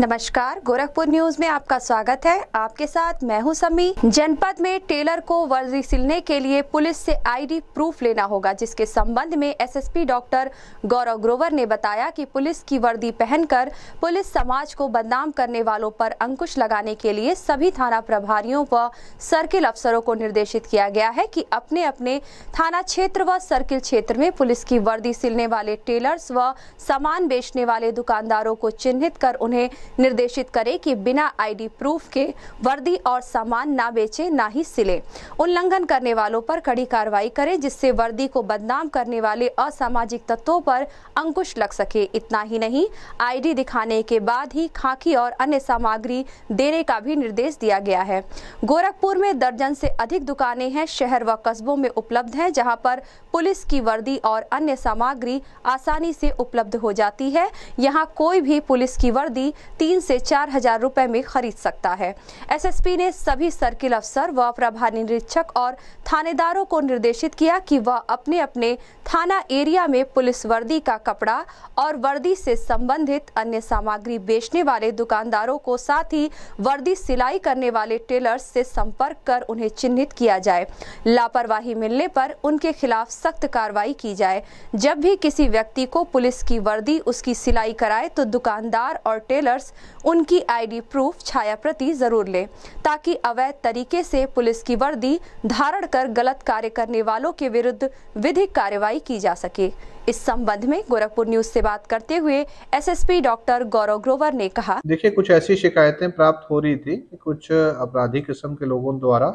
नमस्कार गोरखपुर न्यूज में आपका स्वागत है आपके साथ मैं हूं समी जनपद में टेलर को वर्दी सिलने के लिए पुलिस से आईडी प्रूफ लेना होगा जिसके संबंध में एसएसपी डॉक्टर गौरव ग्रोवर ने बताया कि पुलिस की वर्दी पहनकर पुलिस समाज को बदनाम करने वालों पर अंकुश लगाने के लिए सभी थाना प्रभारियों व सर्किल अफसरों को निर्देशित किया गया है की अपने अपने थाना क्षेत्र व सर्किल क्षेत्र में पुलिस की वर्दी सिलने वाले टेलर्स व सामान बेचने वाले दुकानदारों को चिन्हित कर उन्हें निर्देशित करे कि बिना आईडी प्रूफ के वर्दी और सामान ना बेचे ना ही सिले उल्लंघन करने वालों पर कड़ी कार्रवाई करे जिससे वर्दी को बदनाम करने वाले असामाजिक तत्वों पर अंकुश लग सके इतना ही नहीं आईडी दिखाने के बाद ही खाकी और अन्य सामग्री देने का भी निर्देश दिया गया है गोरखपुर में दर्जन से अधिक दुकानें हैं शहर व कस्बों में उपलब्ध हैं जहां पर पुलिस की वर्दी और अन्य सामग्री आसानी से उपलब्ध हो जाती है यहाँ कोई भी पुलिस की वर्दी तीन से चार हजार रुपए में खरीद सकता है एसएसपी ने सभी सर्किल अफसर व प्रभारी निरीक्षक और थानेदारों को निर्देशित किया कि वह अपने अपने थाना एरिया में पुलिस वर्दी का कपड़ा और वर्दी से संबंधित अन्य सामग्री बेचने वाले दुकानदारों को साथ ही वर्दी सिलाई करने वाले टेलर से संपर्क कर उन्हें चिन्हित किया जाए लापरवाही मिलने पर उनके खिलाफ सख्त कार्रवाई की जाए जब भी किसी व्यक्ति को पुलिस की वर्दी उसकी सिलाई कराए तो दुकानदार और टेलर पास उनकी आईडी प्रूफ छाया प्रति जरूर लें ताकि अवैध तरीके से पुलिस की वर्दी धारण कर गलत कार्य करने वालों के विरुद्ध विधिक कार्यवाही की जा सके इस संबंध में गोरखपुर न्यूज से बात करते हुए एसएसपी डॉक्टर गौरव ग्रोवर ने कहा देखिए कुछ ऐसी शिकायतें प्राप्त हो रही थी कुछ अपराधी किस्म के लोगों द्वारा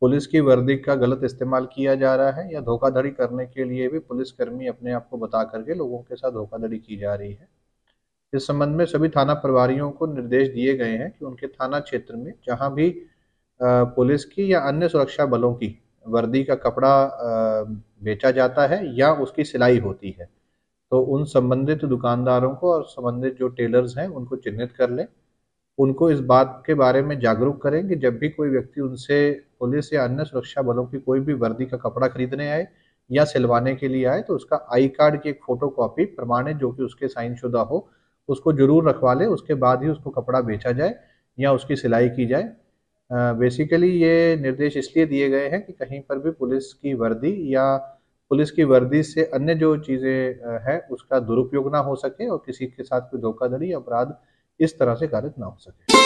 पुलिस की वर्दी का गलत इस्तेमाल किया जा रहा है या धोखाधड़ी करने के लिए भी पुलिसकर्मी अपने आप को बता करके लोगों के साथ धोखाधड़ी की जा रही है इस संबंध में सभी थाना प्रभारियों को निर्देश दिए गए हैं कि उनके थाना क्षेत्र में जहाँ भी पुलिस की या अन्य सुरक्षा बलों की वर्दी का कपड़ा बेचा जाता है या उसकी सिलाई होती है तो उन संबंधित दुकानदारों को और संबंधित जो टेलर्स हैं उनको चिन्हित कर लें उनको इस बात के बारे में जागरूक करें कि जब भी कोई व्यक्ति उनसे पुलिस या अन्य सुरक्षा बलों की कोई भी वर्दी का कपड़ा खरीदने आए या सिलवाने के लिए आए तो उसका आई कार्ड की एक फोटो कॉपी प्रमाणित जो कि उसके साइन शुदा हो उसको जरूर रखवा लें उसके बाद ही उसको कपड़ा बेचा जाए या उसकी सिलाई की जाए बेसिकली ये निर्देश इसलिए दिए गए हैं कि कहीं पर भी पुलिस की वर्दी या पुलिस की वर्दी से अन्य जो चीज़ें हैं उसका दुरुपयोग ना हो सके और किसी के साथ कोई धोखाधड़ी अपराध इस तरह से कारित ना हो सके